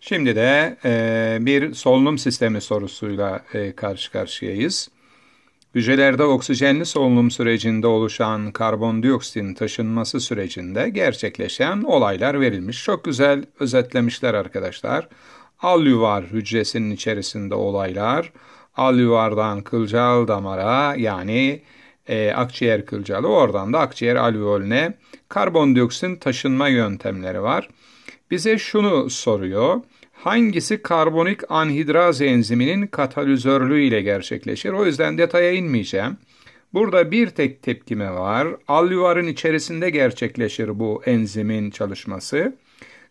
Şimdi de e, bir solunum sistemi sorusuyla e, karşı karşıyayız. Hücrelerde oksijenli solunum sürecinde oluşan karbondioksitin taşınması sürecinde gerçekleşen olaylar verilmiş. Çok güzel özetlemişler arkadaşlar. Alüvar hücresinin içerisinde olaylar, alüvardan kılcal damara yani e, akciğer kılcalı oradan da akciğer alveolüne karbondioksitin taşınma yöntemleri var bize şunu soruyor. Hangisi karbonik anhidraz enziminin katalizörlüğü ile gerçekleşir? O yüzden detaya inmeyeceğim. Burada bir tek tepkime var. Alüvarın içerisinde gerçekleşir bu enzimin çalışması.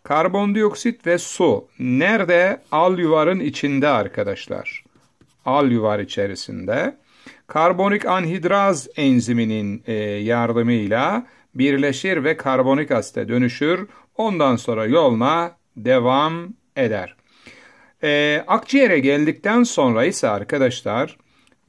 Karbondioksit ve su. Nerede? Alüvarın içinde arkadaşlar. Alüvar içerisinde. Karbonik anhidraz enziminin e, yardımıyla birleşir ve karbonik asite dönüşür. Ondan sonra yoluna devam eder. E, akciğere geldikten sonra ise arkadaşlar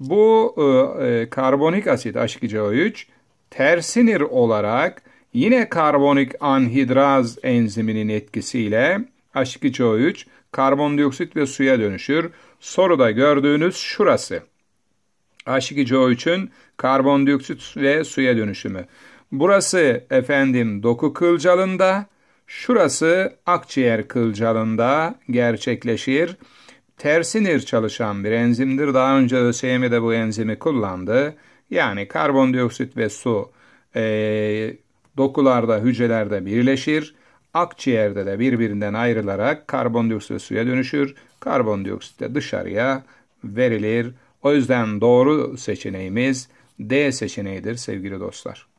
bu e, e karbonik asit H2CO3 tersinir olarak yine karbonik anhidraz enziminin etkisiyle H2CO3 karbondioksit ve suya dönüşür. Soruda gördüğünüz şurası. H2CO3'ün karbondioksit ve suya dönüşümü. Burası efendim doku kılcalında, şurası akciğer kılcalında gerçekleşir. Tersinir çalışan bir enzimdir. Daha önce ÖSYM de bu enzimi kullandı. Yani karbondioksit ve su e, dokularda, hücrelerde birleşir. Akciğerde de birbirinden ayrılarak karbondioksit ve suya dönüşür. Karbondioksit de dışarıya verilir. O yüzden doğru seçeneğimiz D seçeneğidir sevgili dostlar.